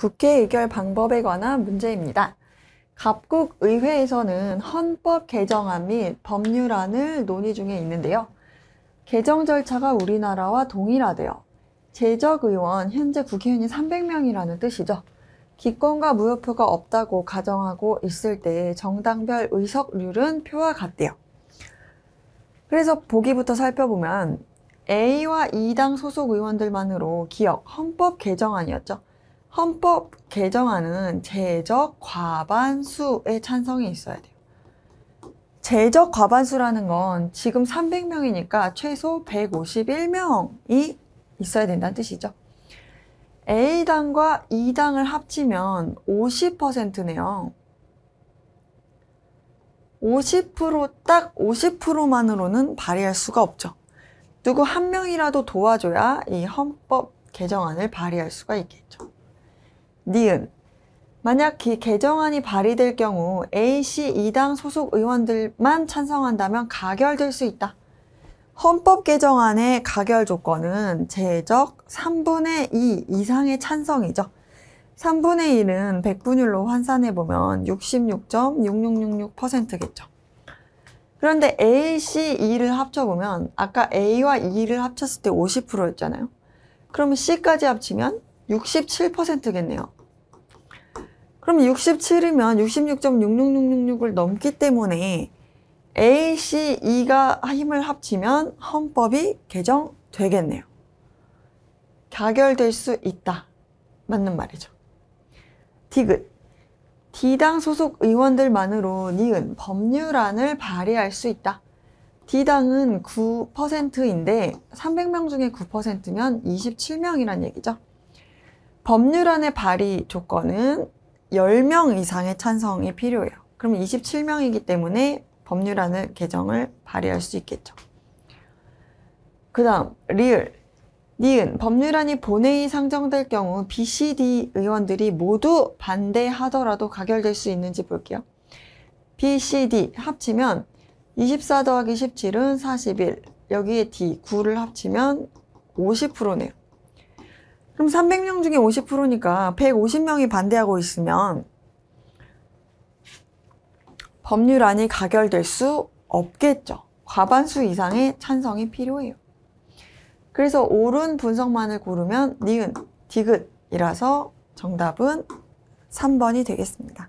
국회 의결 방법에 관한 문제입니다. 갑국 의회에서는 헌법 개정안 및 법률안을 논의 중에 있는데요. 개정 절차가 우리나라와 동일하대요. 재적 의원, 현재 국회의원이 300명이라는 뜻이죠. 기권과 무효표가 없다고 가정하고 있을 때 정당별 의석률은 표와 같대요. 그래서 보기부터 살펴보면 A와 2당 소속 의원들만으로 기억, 헌법 개정안이었죠. 헌법 개정안은 제적 과반수의 찬성이 있어야 돼요. 제적 과반수라는 건 지금 300명이니까 최소 151명이 있어야 된다는 뜻이죠. A당과 E당을 합치면 50%네요. 50%딱 50%만으로는 발의할 수가 없죠. 누구 한 명이라도 도와줘야 이 헌법 개정안을 발의할 수가 있겠죠. 니은 만약 기 개정안이 발의될 경우 A씨 2당 소속 의원들만 찬성한다면 가결될 수 있다. 헌법 개정안의 가결 조건은 제적 3분의 2 이상의 찬성이죠. 3분의 1은 100분율로 환산해보면 66.6666%겠죠. 그런데 A, C, E를 합쳐보면 아까 A와 E를 합쳤을 때 50%였잖아요. 그러면 C까지 합치면 67%겠네요. 그럼 67이면 66.66666을 넘기 때문에 A, C, E가 힘을 합치면 헌법이 개정되겠네요. 가결될 수 있다. 맞는 말이죠. 디귿. D당 소속 의원들만으로 니은 법률안을 발의할 수 있다. D당은 9%인데 300명 중에 9%면 27명이란 얘기죠. 법률안의 발의 조건은 10명 이상의 찬성이 필요해요. 그럼 27명이기 때문에 법률안을 개정을 발의할 수 있겠죠. 그 다음 리을 니은 법률안이 본회의 상정될 경우 B, C, D 의원들이 모두 반대하더라도 가결될 수 있는지 볼게요. B, C, D 합치면 24 더하기 17은 41 여기에 D 9를 합치면 50%네요. 그럼 300명 중에 50%니까 150명이 반대하고 있으면 법률안이 가결될 수 없겠죠. 과반수 이상의 찬성이 필요해요. 그래서 옳은 분석만을 고르면 니은, 디귿이라서 정답은 3번이 되겠습니다.